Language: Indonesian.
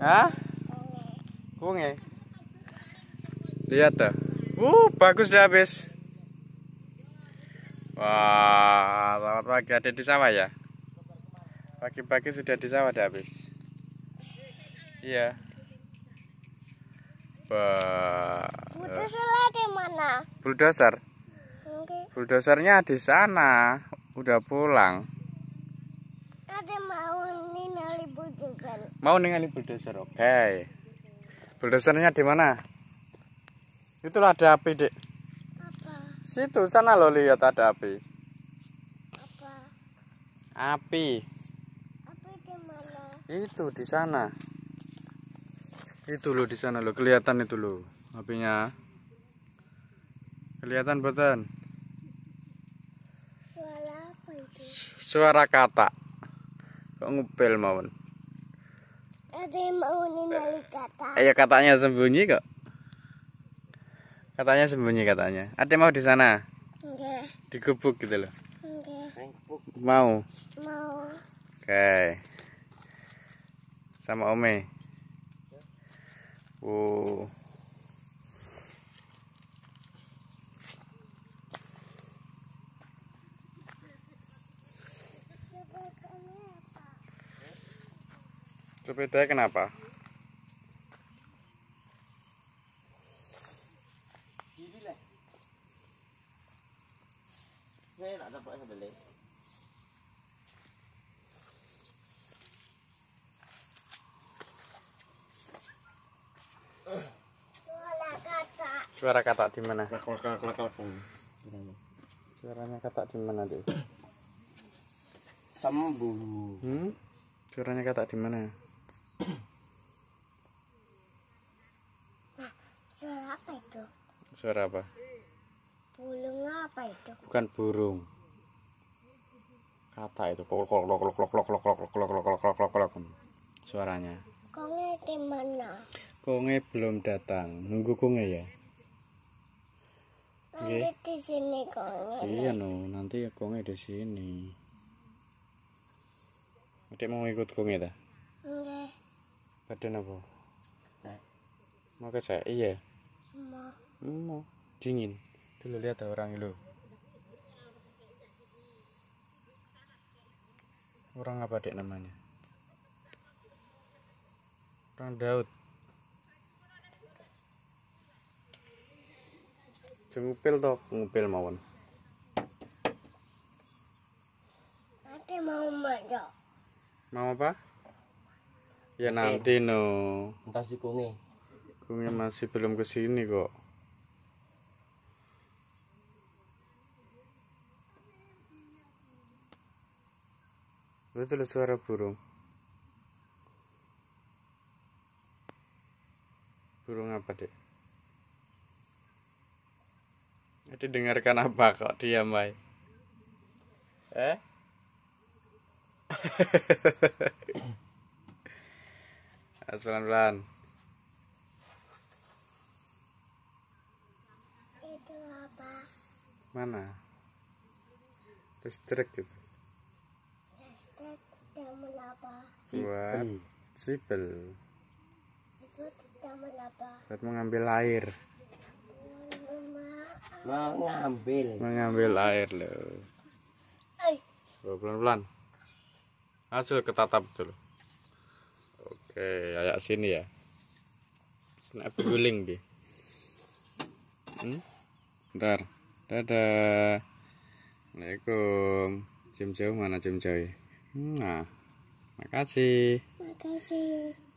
Hah? Bunge. Lihat dah. Uh, bagus dah habis. Wah, selamat pagi ada di sawah ya. Pagi-pagi sudah di sawah dah habis. Iya. Wah. Buldosernya di mana? Buldoser. Okay. di sana. Udah pulang. Mau ningali bulldozer. Oke. Okay. bulldozernya di mana? Itulah ada api, Dek. Apa? Situ sana lo lihat ada api. Apa? Api. Api di mana? Itu di sana. Itu lo di sana lo kelihatan itu lo apinya. Kelihatan betul. Suara apa itu? Suara kata. Kok ngupil mau? ada yang mau ningali kata. Iya katanya sembunyi kok. Katanya sembunyi katanya. Ada yang mau di sana? Enggak. Digubuk gitu loh. Enggak. Mau. Mau. Oke. Sama Ome. Wow. Sepeda kenapa? Suara kata. Suara kata di mana? Suaranya kata di mana, deh? Sambung. Hmm? Suaranya kata di mana? Suara apa? Burung apa itu? Bukan burung. Kata itu klok klok klok klok klok klok klok klok klok klok klok klok klok suaranya. Konge di mana? Konge belum datang. Nunggu konge ya. Nanti di sini konge. Iya no, nanti ya konge di sini. Adik mau ikut konge dah? Enggak. Badan apa? Mau ke saya? Iya. Mau mau dingin dulu lihat ya orang itu orang apa dek namanya orang Daud ngupil toh ngupil mawon nanti mau majo mau apa ya nanti no entah si kungi kungi masih belum kesini kok betul tulis suara burung. Burung apa, Dek? dengarkan apa kok dia Mai? Eh? pelan-pelan. Itu apa? Mana? Terus gitu. Buat sipil. Buat mengambil air. Mengambil. Mengambil air lo, Pelan-pelan. Hasil ketatap dulu. Oke, ayak sini ya. Kena guling dia. Hmm? Ntar. Dadah. Assalamualaikum. Jam jauh mana jam jauh ya? Hmm, nah, makasih. Makasih.